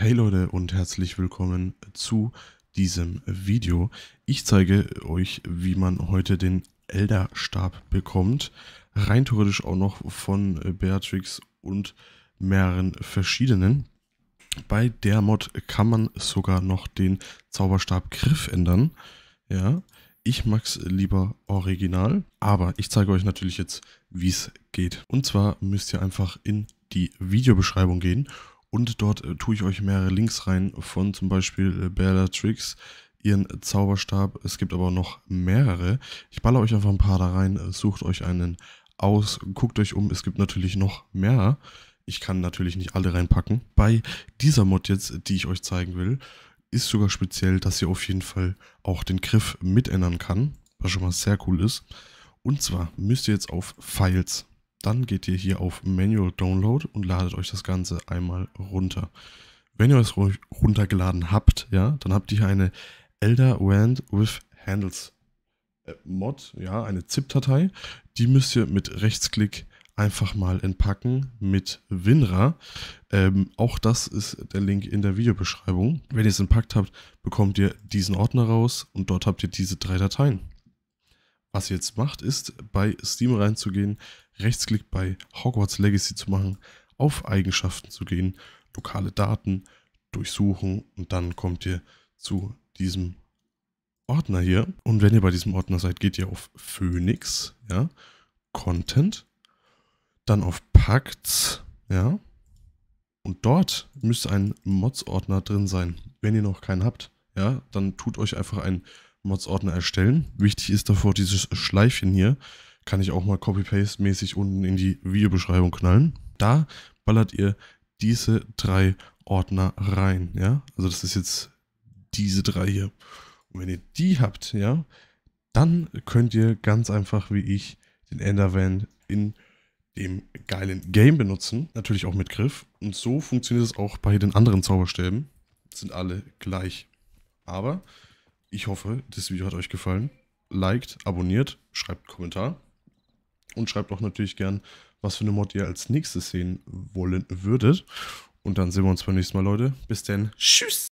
Hey Leute und herzlich willkommen zu diesem Video. Ich zeige euch, wie man heute den Elderstab bekommt. Rein theoretisch auch noch von Beatrix und mehreren verschiedenen. Bei der Mod kann man sogar noch den Zauberstabgriff ändern. Ja, ich es lieber original, aber ich zeige euch natürlich jetzt, wie es geht. Und zwar müsst ihr einfach in die Videobeschreibung gehen und dort äh, tue ich euch mehrere Links rein von zum Beispiel äh, Bellatrix, ihren Zauberstab. Es gibt aber noch mehrere. Ich baller euch einfach ein paar da rein, äh, sucht euch einen aus, guckt euch um. Es gibt natürlich noch mehr. Ich kann natürlich nicht alle reinpacken. Bei dieser Mod jetzt, die ich euch zeigen will, ist sogar speziell, dass ihr auf jeden Fall auch den Griff mitändern kann, was schon mal sehr cool ist. Und zwar müsst ihr jetzt auf Files. Dann geht ihr hier auf Manual Download und ladet euch das Ganze einmal runter. Wenn ihr es runtergeladen habt, ja, dann habt ihr hier eine Elder Wand with Handles äh, Mod, ja, eine ZIP-Datei. Die müsst ihr mit Rechtsklick einfach mal entpacken mit WinRAR. Ähm, auch das ist der Link in der Videobeschreibung. Wenn ihr es entpackt habt, bekommt ihr diesen Ordner raus und dort habt ihr diese drei Dateien. Was ihr jetzt macht, ist bei Steam reinzugehen, Rechtsklick bei Hogwarts Legacy zu machen, auf Eigenschaften zu gehen, lokale Daten durchsuchen und dann kommt ihr zu diesem Ordner hier. Und wenn ihr bei diesem Ordner seid, geht ihr auf Phoenix, ja, Content, dann auf Pacts, ja, und dort müsste ein Mods-Ordner drin sein. Wenn ihr noch keinen habt, ja, dann tut euch einfach ein Mods-Ordner erstellen. Wichtig ist davor dieses Schleifchen hier. Kann ich auch mal Copy-Paste-mäßig unten in die Videobeschreibung knallen. Da ballert ihr diese drei Ordner rein, ja. Also das ist jetzt diese drei hier. Und wenn ihr die habt, ja, dann könnt ihr ganz einfach wie ich den Endervan in dem geilen Game benutzen. Natürlich auch mit Griff. Und so funktioniert es auch bei den anderen Zauberstäben. Sind alle gleich. Aber ich hoffe, das Video hat euch gefallen. Liked, abonniert, schreibt einen Kommentar und schreibt auch natürlich gern, was für eine Mod ihr als nächstes sehen wollen würdet. Und dann sehen wir uns beim nächsten Mal, Leute. Bis denn. Tschüss.